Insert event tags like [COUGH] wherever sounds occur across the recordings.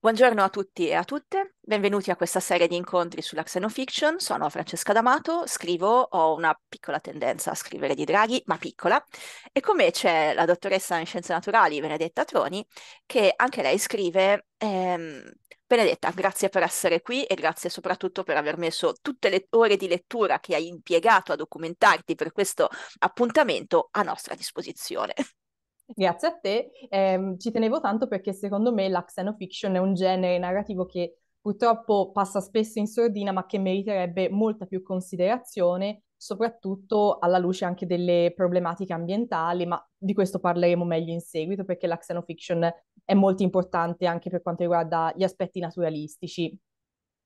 Buongiorno a tutti e a tutte, benvenuti a questa serie di incontri sulla Xenofiction. Sono Francesca D'Amato, scrivo, ho una piccola tendenza a scrivere di Draghi, ma piccola, e come c'è la dottoressa in scienze naturali Benedetta Troni, che anche lei scrive. Ehm, Benedetta, grazie per essere qui e grazie soprattutto per aver messo tutte le ore di lettura che hai impiegato a documentarti per questo appuntamento a nostra disposizione. Grazie a te. Eh, ci tenevo tanto perché secondo me la xenofiction è un genere narrativo che purtroppo passa spesso in sordina, ma che meriterebbe molta più considerazione, soprattutto alla luce anche delle problematiche ambientali, ma di questo parleremo meglio in seguito perché la xenofiction è molto importante anche per quanto riguarda gli aspetti naturalistici.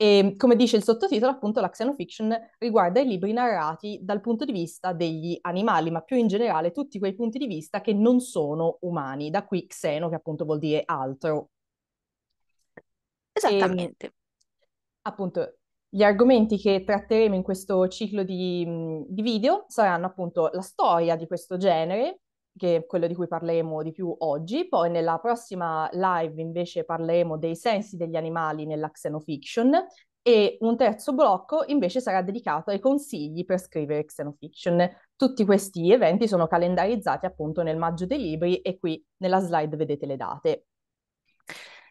E ehm, come dice il sottotitolo, appunto, la xenofiction riguarda i libri narrati dal punto di vista degli animali, ma più in generale tutti quei punti di vista che non sono umani, da qui xeno, che appunto vuol dire altro. Ehm, Esattamente. E, appunto, gli argomenti che tratteremo in questo ciclo di, di video saranno appunto la storia di questo genere, che è quello di cui parleremo di più oggi. Poi nella prossima live invece parleremo dei sensi degli animali nella xenofiction e un terzo blocco invece sarà dedicato ai consigli per scrivere xenofiction. Tutti questi eventi sono calendarizzati appunto nel maggio dei libri e qui nella slide vedete le date.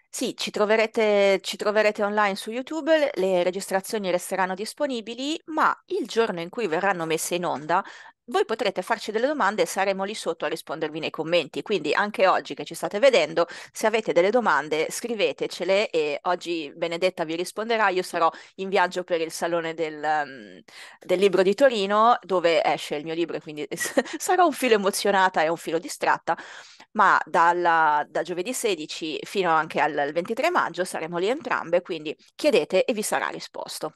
Sì, ci troverete, ci troverete, online su YouTube, le registrazioni resteranno disponibili, ma il giorno in cui verranno messe in onda voi potrete farci delle domande e saremo lì sotto a rispondervi nei commenti. Quindi anche oggi che ci state vedendo, se avete delle domande scrivetecele e oggi Benedetta vi risponderà. Io sarò in viaggio per il Salone del, ehm, del Libro di Torino dove esce il mio libro quindi [LAUGHS] sarò un filo emozionata e un filo distratta, ma dalla, da giovedì 16 fino anche al 23 maggio saremo lì entrambe, quindi chiedete e vi sarà risposto.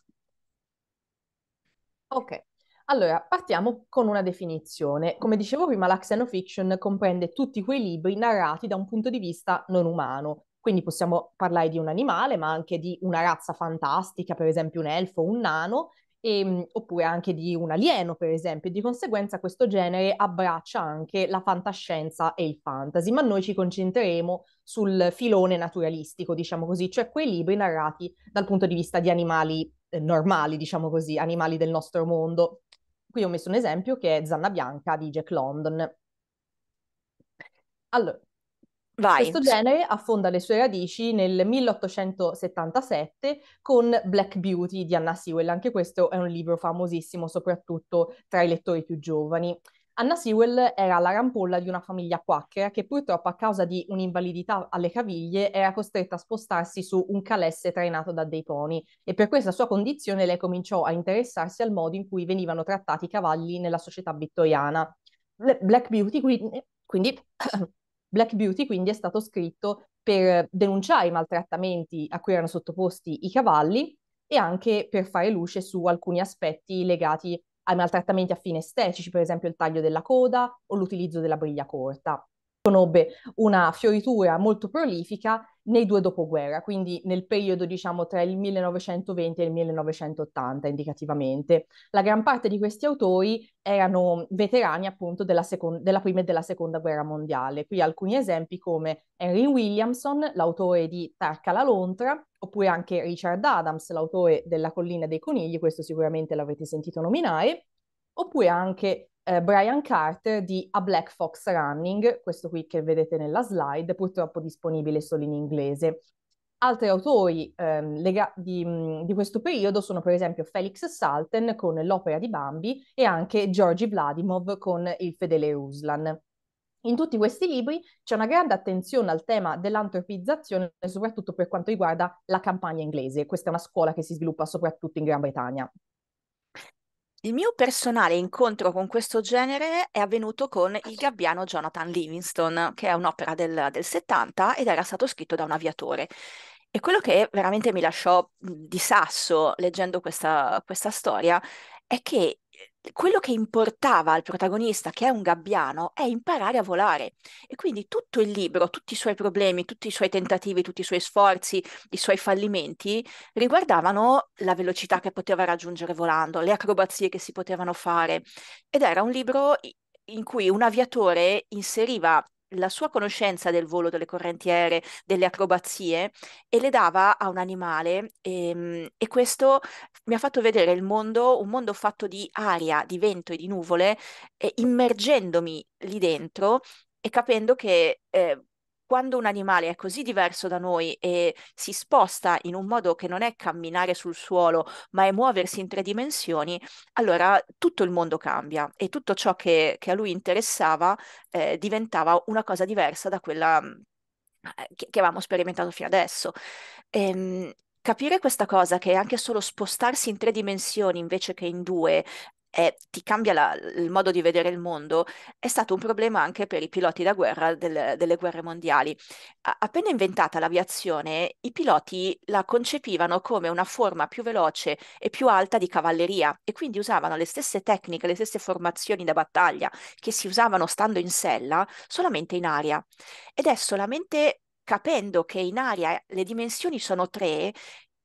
Ok, allora, partiamo con una definizione. Come dicevo prima, la xenofiction comprende tutti quei libri narrati da un punto di vista non umano. Quindi possiamo parlare di un animale, ma anche di una razza fantastica, per esempio un elfo, un nano, e, ehm, oppure anche di un alieno, per esempio. Di conseguenza questo genere abbraccia anche la fantascienza e il fantasy, ma noi ci concentreremo sul filone naturalistico, diciamo così, cioè quei libri narrati dal punto di vista di animali eh, normali, diciamo così, animali del nostro mondo qui ho messo un esempio che è Zanna Bianca di Jack London. Allora, Vai. questo genere affonda le sue radici nel 1877 con Black Beauty di Anna Sewell, anche questo è un libro famosissimo soprattutto tra i lettori più giovani. Anna Sewell era la rampolla di una famiglia quacchera che purtroppo a causa di un'invalidità alle caviglie era costretta a spostarsi su un calesse trainato da dei pony e per questa sua condizione lei cominciò a interessarsi al modo in cui venivano trattati i cavalli nella società vittoriana. Black Beauty quindi, quindi, [COUGHS] Black Beauty quindi è stato scritto per denunciare i maltrattamenti a cui erano sottoposti i cavalli e anche per fare luce su alcuni aspetti legati a ai maltrattamenti a fine estetici, per esempio il taglio della coda o l'utilizzo della briglia corta. Conobbe una fioritura molto prolifica nei due dopoguerra, quindi nel periodo diciamo tra il 1920 e il 1980 indicativamente. La gran parte di questi autori erano veterani appunto della, second- della prima e della seconda guerra mondiale. Qui alcuni esempi come Henry Williamson, l'autore di Tarca la Lontra, oppure anche Richard Adams, l'autore della Collina dei Conigli, questo sicuramente l'avete sentito nominare, oppure anche eh, Brian Carter di A Black Fox Running, questo qui che vedete nella slide, purtroppo disponibile solo in inglese. Altri autori ehm, lega- di, mm, di, questo periodo sono per esempio Felix Salten con l'opera di Bambi e anche Georgi Vladimov con Il fedele Ruslan. In tutti questi libri c'è una grande attenzione al tema dell'antropizzazione, soprattutto per quanto riguarda la campagna inglese. Questa è una scuola che si sviluppa soprattutto in Gran Bretagna. Il mio personale incontro con questo genere è avvenuto con il gabbiano Jonathan Livingston, che è un'opera del, del 70 ed era stato scritto da un aviatore. E quello che veramente mi lasciò mhmm, di sasso leggendo questa, questa storia è che quello che importava al protagonista, che è un gabbiano, è imparare a volare. E quindi tutto il libro, tutti i suoi problemi, tutti i suoi tentativi, tutti i suoi sforzi, i suoi fallimenti, riguardavano la velocità che poteva raggiungere volando, le acrobazie che si potevano fare. Ed era un libro in cui un aviatore inseriva la sua conoscenza del volo, delle correnti aeree, delle acrobazie e le dava a un animale e, ehm, e, questo mi ha fatto vedere il mondo, un mondo fatto di aria, di vento e di nuvole, e immergendomi lì dentro e capendo che eh, quando un animale è così diverso da noi e si sposta in un modo che non è camminare sul suolo, ma è muoversi in tre dimensioni, allora tutto il mondo cambia e tutto ciò che, che a lui interessava eh, diventava una cosa diversa da quella mm, eh, che, che avevamo sperimentato fino adesso. Ehm, capire questa cosa che anche solo spostarsi in tre dimensioni invece che in due e ti cambia la, il modo di vedere il mondo, è stato un problema anche per i piloti da guerra del, delle guerre mondiali. A, appena inventata l'aviazione, i piloti la concepivano come una forma più veloce e più alta di cavalleria e quindi usavano le stesse tecniche, le stesse formazioni da battaglia che si usavano stando in sella, solamente in aria. Ed è solamente capendo che in aria le dimensioni sono tre,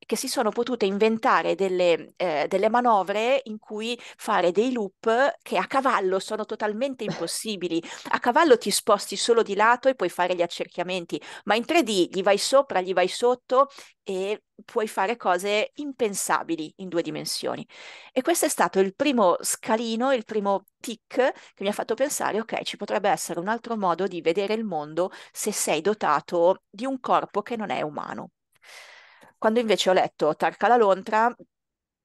che si sono potute inventare delle, eh, delle manovre in cui fare dei loop che a cavallo sono totalmente impossibili. A cavallo ti sposti solo di lato e puoi fare gli accerchiamenti, ma in 3D gli vai sopra, gli vai sotto e puoi fare cose impensabili in due dimensioni. E questo è stato il primo scalino, il primo tic che mi ha fatto pensare, ok, ci potrebbe essere un altro modo di vedere il mondo se sei dotato di un corpo che non è umano. Quando invece ho letto Tarca la Lontra, mi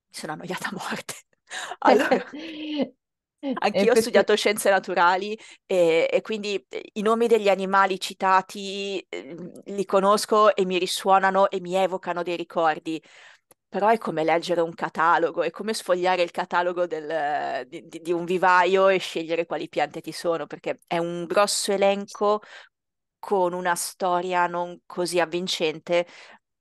sono annoiata a morte. [LAUGHS] Allora, Anch'io ho studiato scienze naturali e, e, quindi eh, i nomi degli animali citati ehm, li conosco e mi risuonano e mi evocano dei ricordi, però è come leggere un catalogo, è come sfogliare il catalogo del, di, di, un vivaio e scegliere quali piante ti sono, perché è un grosso elenco con una storia non così avvincente,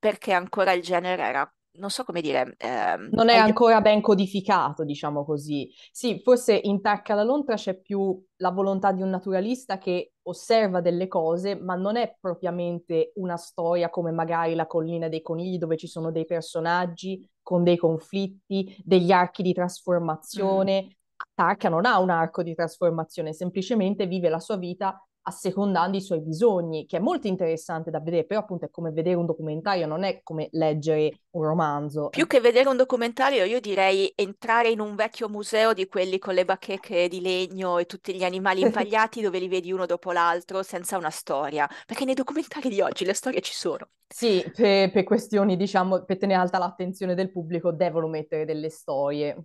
perché ancora il genere era non so come dire. Ehm, non è ancora ben codificato, diciamo così. Sì, forse in Tacca da Lontra c'è più la volontà di un naturalista che osserva delle cose, ma non è propriamente una storia come magari La collina dei conigli, dove ci sono dei personaggi con dei conflitti, degli archi di trasformazione. Mm. Tarka non ha un arco di trasformazione, semplicemente vive la sua vita assecondando i suoi bisogni, che è molto interessante da vedere, però appunto è come vedere un documentario, non è come leggere un romanzo. Più che vedere un documentario, io direi entrare in un vecchio museo di quelli con le bacheche di legno e tutti gli animali [LAUGHS] impagliati dove li vedi uno dopo l'altro senza una storia, perché nei documentari di oggi le storie ci sono. Sì, per, per questioni, diciamo, per tenere alta l'attenzione del pubblico devono mettere delle storie.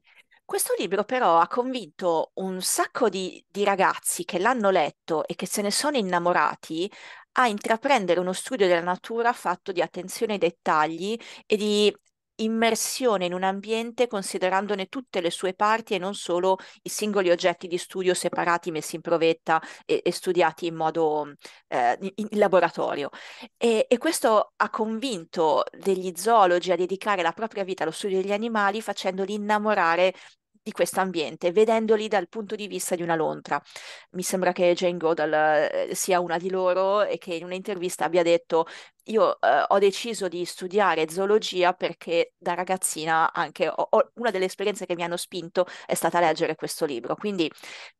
Questo libro però ha convinto un sacco di, di ragazzi che l'hanno letto e che se ne sono innamorati a intraprendere uno studio della natura fatto di attenzione ai dettagli e di immersione in un ambiente considerandone tutte le sue parti e non solo i singoli oggetti di studio separati, messi in provetta e, e studiati in modo eh, in laboratorio. E, e, questo ha convinto degli zoologi a dedicare la propria vita allo studio degli animali facendoli innamorare di questo ambiente, vedendoli dal punto di vista di una lontra. Mi sembra che Jane Goodall eh, sia una di loro e che in un'intervista abbia detto io eh, ho deciso di studiare zoologia perché da ragazzina anche ho, ho, una delle esperienze che mi hanno spinto è stata leggere questo libro. Quindi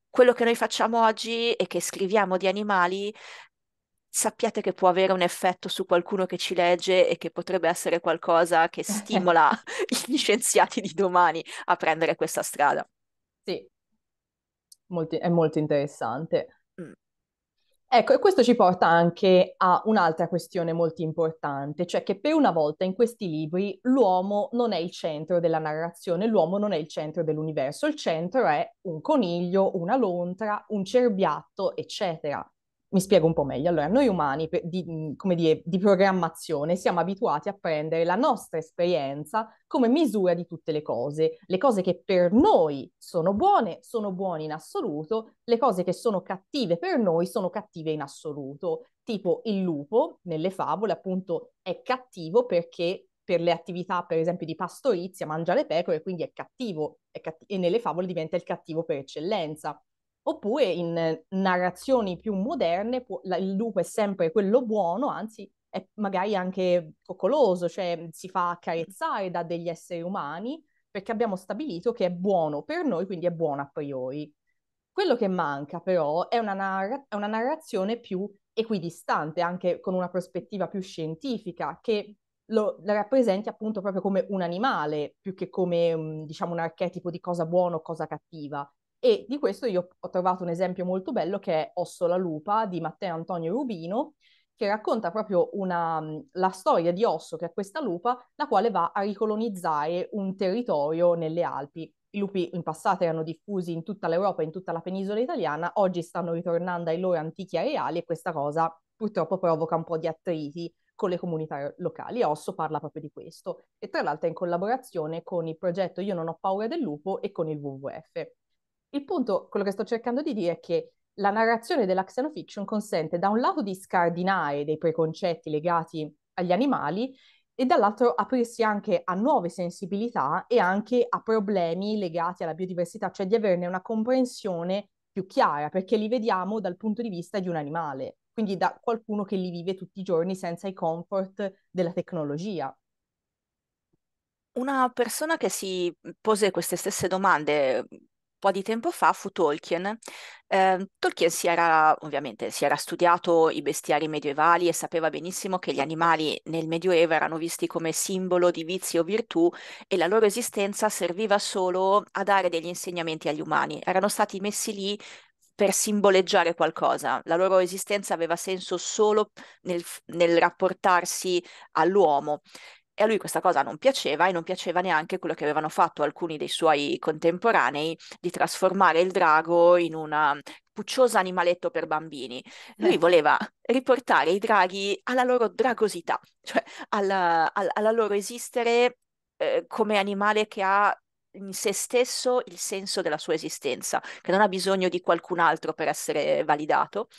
quello che noi facciamo oggi e che scriviamo di animali sappiate che può avere un effetto su qualcuno che ci legge e che potrebbe essere qualcosa che stimola [LAUGHS] [LAUGHS] gli scienziati di domani a prendere questa strada. Sì, molto, è molto interessante. Mm. Ecco, e questo ci porta anche a un'altra questione molto importante, cioè che per una volta in questi libri l'uomo non è il centro della narrazione, l'uomo non è il centro dell'universo, il centro è un coniglio, una lontra, un cerbiatto, eccetera. Mi spiego un po' meglio. Allora, noi umani, di, come dire, di programmazione, siamo abituati a prendere la nostra esperienza come misura di tutte le cose. Le cose che per noi sono buone sono buone in assoluto, le cose che sono cattive per noi sono cattive in assoluto. Tipo il lupo, nelle favole, appunto, è cattivo perché per le attività, per esempio, di pastorizia mangia le pecore, quindi è cattivo, è catt- e nelle favole diventa il cattivo per eccellenza. Oppure in narrazioni più moderne può, la, il lupo è sempre quello buono, anzi è magari anche coccoloso, cioè si fa accarezzare da degli esseri umani perché abbiamo stabilito che è buono per noi, quindi è buono a priori. Quello che manca però è una, narra- è una narrazione più equidistante, anche con una prospettiva più scientifica, che lo, rappresenti appunto proprio come un animale, più che come mhmm, diciamo, un archetipo di cosa buona o cosa cattiva. E di questo io ho trovato un esempio molto bello che è Osso la lupa di Matteo Antonio Rubino, che racconta proprio una, la storia di Osso, che è questa lupa, la quale va a ricolonizzare un territorio nelle Alpi. I lupi in passato erano diffusi in tutta l'Europa, in tutta la penisola italiana, oggi stanno ritornando ai loro antichi areali e questa cosa purtroppo provoca un po' di attriti con le comunità locali. Osso parla proprio di questo e tra l'altro è in collaborazione con il progetto Io non ho paura del lupo e con il WWF. Il punto, quello che sto cercando di dire è che la narrazione della xenofiction consente da un lato di scardinare dei preconcetti legati agli animali e dall'altro aprirsi anche a nuove sensibilità e anche a problemi legati alla biodiversità, cioè di averne una comprensione più chiara, perché li vediamo dal punto di vista di un animale, quindi da qualcuno che li vive tutti i giorni senza i comfort della tecnologia. Una persona che si pose queste stesse domande po' di tempo fa fu Tolkien. Eh, Tolkien si era, ovviamente, si era studiato i bestiari medievali e sapeva benissimo che gli animali nel Medioevo erano visti come simbolo di vizi o virtù e la loro esistenza serviva solo a dare degli insegnamenti agli umani. Erano stati messi lì per simboleggiare qualcosa. La loro esistenza aveva senso solo nel, nel rapportarsi all'uomo. E a lui questa cosa non piaceva e non piaceva neanche quello che avevano fatto alcuni dei suoi contemporanei di trasformare il drago in un um, pucciosa animaletto per bambini. Eh. Lui voleva riportare i draghi alla loro dragosità, cioè alla, alla, alla loro esistere eh, come animale che ha in se stesso il senso della sua esistenza, che non ha bisogno di qualcun altro per essere validato.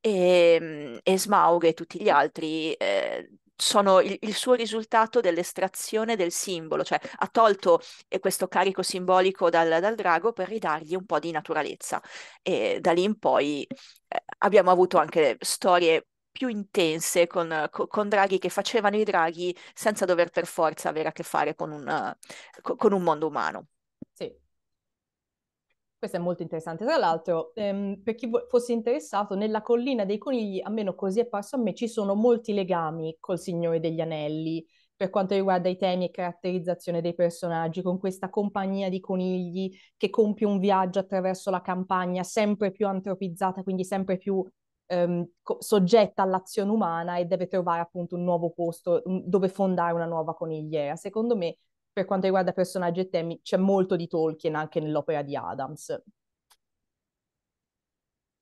E, ehm, e Smaug e tutti gli altri eh, sono il, il, suo risultato dell'estrazione del simbolo, cioè ha tolto eh, questo carico simbolico dal, dal drago per ridargli un po' di naturalezza. E da lì in poi eh, abbiamo avuto anche storie più intense con, con, draghi che facevano i draghi senza dover per forza avere a che fare con un, eh, con un mondo umano. Questo è molto interessante. Tra l'altro, ehm, per chi fosse interessato, nella collina dei conigli, almeno così è parso a me, ci sono molti legami col Signore degli Anelli per quanto riguarda i temi e caratterizzazione dei personaggi, con questa compagnia di conigli che compie un viaggio attraverso la campagna sempre più antropizzata, quindi sempre più ehm, co- soggetta all'azione umana e deve trovare appunto un nuovo posto un- dove fondare una nuova conigliera. Secondo me per quanto riguarda personaggi e temi, c'è molto di Tolkien anche nell'opera di Adams.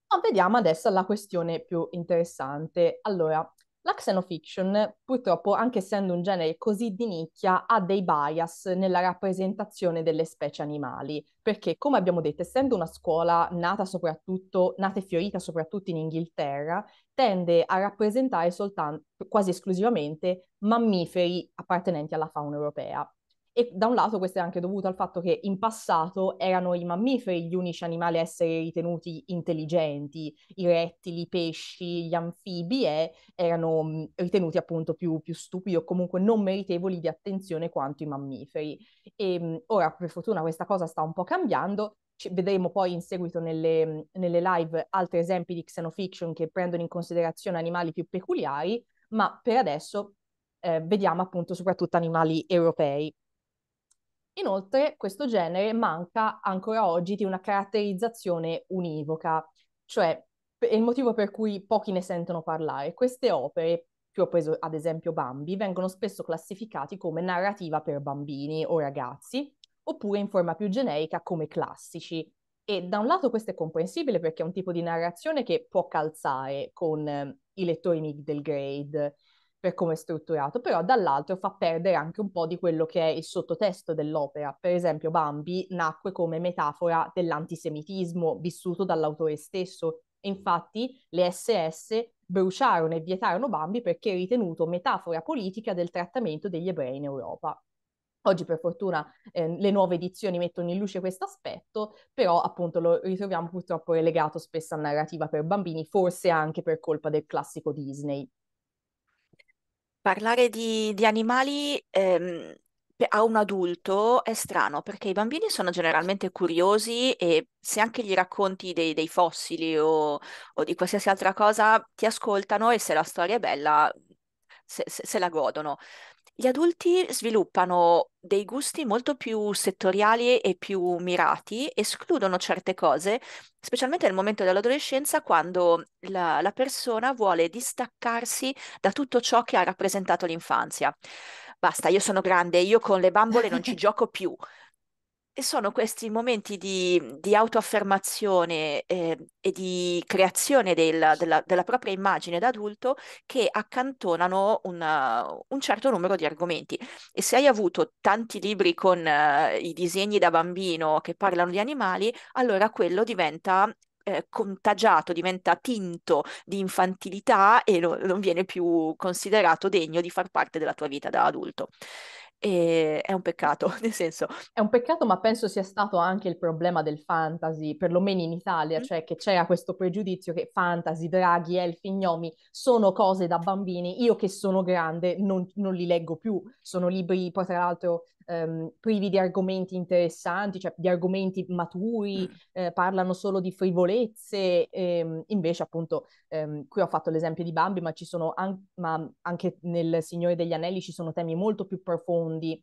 Ma vediamo adesso la questione più interessante. Allora, la xenofiction, purtroppo, anche essendo un genere così di nicchia, ha dei bias nella rappresentazione delle specie animali, perché, come abbiamo detto, essendo una scuola nata soprattutto, nata e fiorita soprattutto in Inghilterra, tende a rappresentare soltanto, quasi esclusivamente, mammiferi appartenenti alla fauna europea. E da un lato questo è anche dovuto al fatto che in passato erano i mammiferi gli unici animali a essere ritenuti intelligenti, i rettili, i pesci, gli anfibi eh, erano ritenuti appunto più, più, stupidi o comunque non meritevoli di attenzione quanto i mammiferi. E, ora per fortuna questa cosa sta un po' cambiando, ci vedremo poi in seguito nelle, nelle live altri esempi di xenofiction che prendono in considerazione animali più peculiari, ma per adesso eh, vediamo appunto soprattutto animali europei. Inoltre, questo genere manca ancora oggi di una caratterizzazione univoca, cioè è il motivo per cui pochi ne sentono parlare. Queste opere, più ho preso ad esempio Bambi, vengono spesso classificati come narrativa per bambini o ragazzi, oppure in forma più generica come classici. E da un lato questo è comprensibile perché è un tipo di narrazione che può calzare con eh, i lettori mid del grade per come è strutturato, però dall'altro fa perdere anche un po' di quello che è il sottotesto dell'opera. Per esempio Bambi nacque come metafora dell'antisemitismo vissuto dall'autore stesso. E Infatti le SS bruciarono e vietarono Bambi perché ritenuto metafora politica del trattamento degli ebrei in Europa. Oggi per fortuna eh, le nuove edizioni mettono in luce questo aspetto, però appunto lo ritroviamo purtroppo relegato spesso a narrativa per bambini, forse anche per colpa del classico Disney. Parlare di, di animali ehm, a un adulto è strano perché i bambini sono generalmente curiosi e se anche gli racconti dei, dei fossili o, o di qualsiasi altra cosa ti ascoltano e se la storia è bella se, se- se la godono. Gli adulti sviluppano dei gusti molto più settoriali e più mirati, escludono certe cose, specialmente nel momento dell'adolescenza, quando la, la persona vuole distaccarsi da tutto ciò che ha rappresentato l'infanzia. Basta, io sono grande, io con le bambole non ci [LAUGHS] gioco più. E sono questi momenti di, di autoaffermazione eh, e di creazione del, della, della, propria immagine da adulto che accantonano una, un certo numero di argomenti. E se hai avuto tanti libri con eh, i disegni da bambino che parlano di animali, allora quello diventa eh, contagiato, diventa tinto di infantilità e no, non viene più considerato degno di far parte della tua vita da adulto e è un peccato, [LAUGHS] nel senso... È un peccato, ma penso sia stato anche il problema del fantasy, perlomeno in Italia, mm. cioè che c'era questo pregiudizio che fantasy, draghi, elfi, gnomi sono cose da bambini, io che sono grande non, non li leggo più, sono libri poi tra l'altro ehm, privi di argomenti interessanti, cioè di argomenti maturi, eh, parlano solo di frivolezze, ehm, invece appunto ehm, qui ho fatto l'esempio di Bambi, ma, an- ma anche nel Signore degli Anelli ci sono temi molto più profondi, mondi.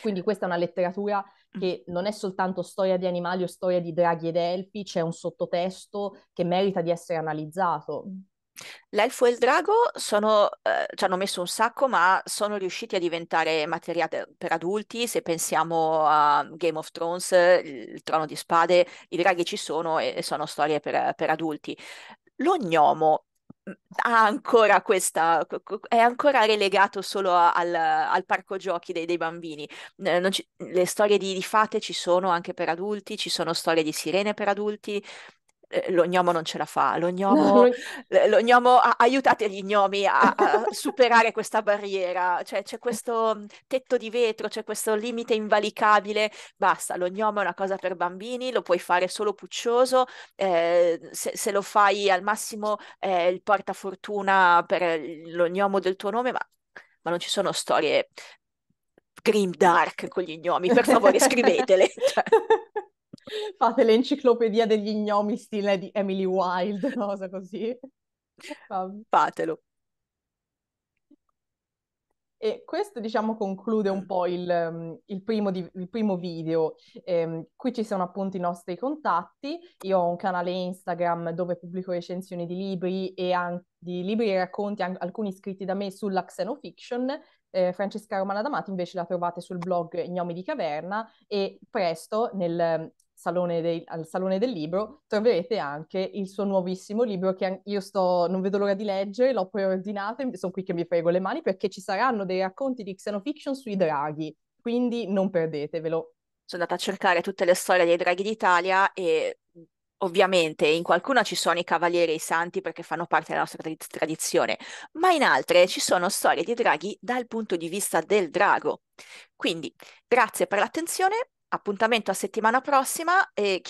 Quindi questa è una letteratura mm. che non è soltanto storia di animali o storia di draghi ed elfi, c'è un sottotesto che merita di essere analizzato. L'elfo e il drago sono, eh, ci hanno messo un sacco, ma sono riusciti a diventare materia per adulti. Se pensiamo a Game of Thrones, il trono di spade, i draghi ci sono e, sono storie per, per adulti. Lo gnomo ha ancora questa, è ancora relegato solo al, al parco giochi dei, dei bambini. Eh, ci, le storie di, di, fate ci sono anche per adulti, ci sono storie di sirene per adulti, eh, l'ognomo non ce la fa, l'ognomo, no. l'ognomo aiutate gli gnomi a, a superare questa barriera, cioè c'è questo mm, tetto di vetro, c'è questo limite invalicabile, basta, l'ognomo è una cosa per bambini, lo puoi fare solo puccioso, eh, se, se, lo fai al massimo eh, il portafortuna per l'ognomo del tuo nome, ma, ma non ci sono storie grim dark con gli gnomi, per favore scrivetele. [LAUGHS] Cioè. Fate l'enciclopedia degli gnomi stile di Emily Wilde, [LAUGHS] cosa così. Fatelo. E questo, diciamo, conclude un po' il, mm, il, primo, di, il primo, video. Ehm, qui ci sono appunto i nostri contatti. Io ho un canale Instagram dove pubblico recensioni di libri e anche di libri e racconti, an- alcuni scritti da me sulla Xenofiction. Eh, Francesca Romana D'Amato invece la trovate sul blog Gnomi di Caverna e presto nel salone dei, al Salone del Libro, troverete anche il suo nuovissimo libro che io sto, non vedo l'ora di leggere, l'ho preordinato e sono qui che mi frego le mani perché ci saranno dei racconti di Xenofiction sui draghi, quindi non perdetevelo. Sono andata a cercare tutte le storie dei draghi d'Italia e Ovviamente in qualcuna ci sono i cavalieri e i santi perché fanno parte della nostra tra- tradizione, ma in altre ci sono storie di draghi dal punto di vista del drago. Quindi grazie per l'attenzione appuntamento a settimana prossima e